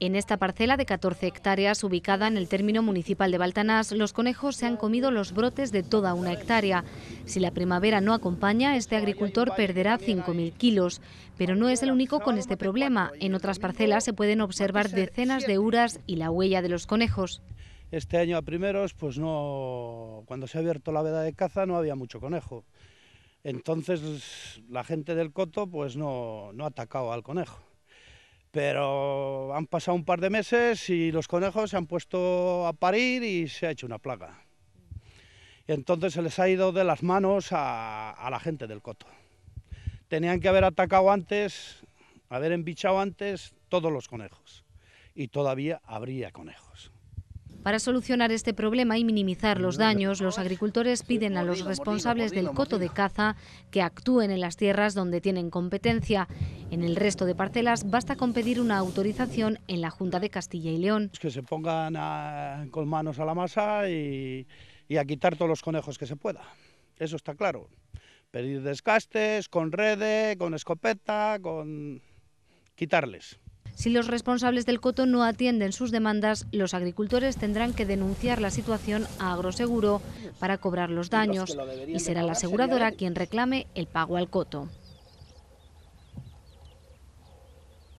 En esta parcela de 14 hectáreas, ubicada en el término municipal de Baltanás, los conejos se han comido los brotes de toda una hectárea. Si la primavera no acompaña, este agricultor perderá 5.000 kilos. Pero no es el único con este problema. En otras parcelas se pueden observar decenas de uras y la huella de los conejos. Este año a primeros, pues no, cuando se ha abierto la veda de caza no había mucho conejo. Entonces la gente del coto pues no, no ha atacado al conejo pero han pasado un par de meses y los conejos se han puesto a parir y se ha hecho una plaga. Entonces se les ha ido de las manos a, la gente del coto. Tenían que haber atacado antes, haber embichado antes todos los conejos. Y todavía habría conejos. Para solucionar este problema y minimizar los daños, los agricultores piden a los responsables del coto de caza que actúen en las tierras donde tienen competencia. En el resto de parcelas basta con pedir una autorización en la Junta de Castilla y León. Que se pongan con manos a la masa y, a quitar todos los conejos que se pueda. Eso está claro. Pedir descastes, con rede, con escopeta, con quitarles. Si los responsables del coto no atienden sus demandas, los agricultores tendrán que denunciar la situación a Agroseguro para cobrar los daños y será la aseguradora quien reclame el pago al coto.